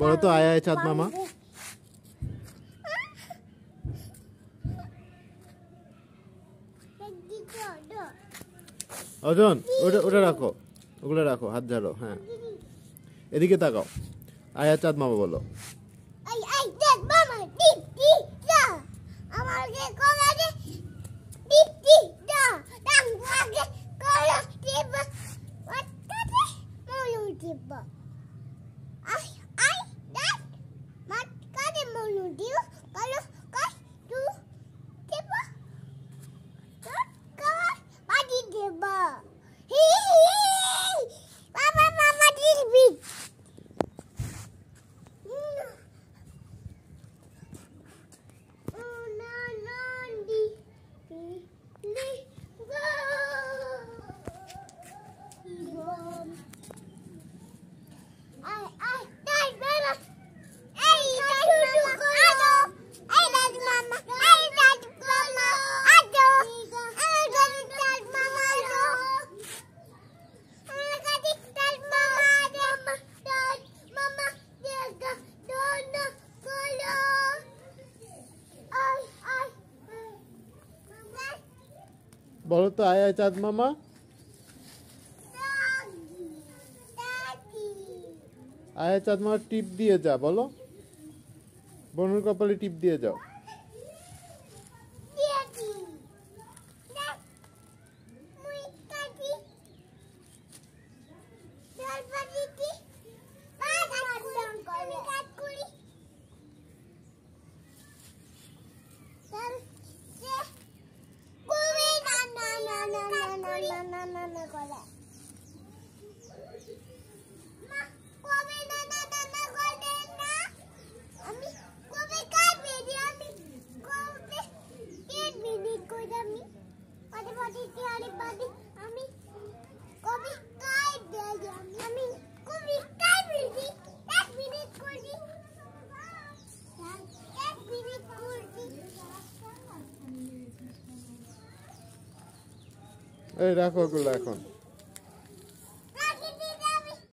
বলো তো আয় আয় চাঁদ মামা অজন ওটা ওটা রাখো ওগুলো রাখো হাত ঝাড়ো হ্যাঁ এদিকে তাকাও আয়া চাঁদ মামা বলো আমার বলো তো আয়া চাঁদ মামা আয়া চাঁদমা টিপ দিয়ে যা বলো বনুর কপালে টিপ দিয়ে যাও না না না না না না না না এই রাখো এগুলো এখন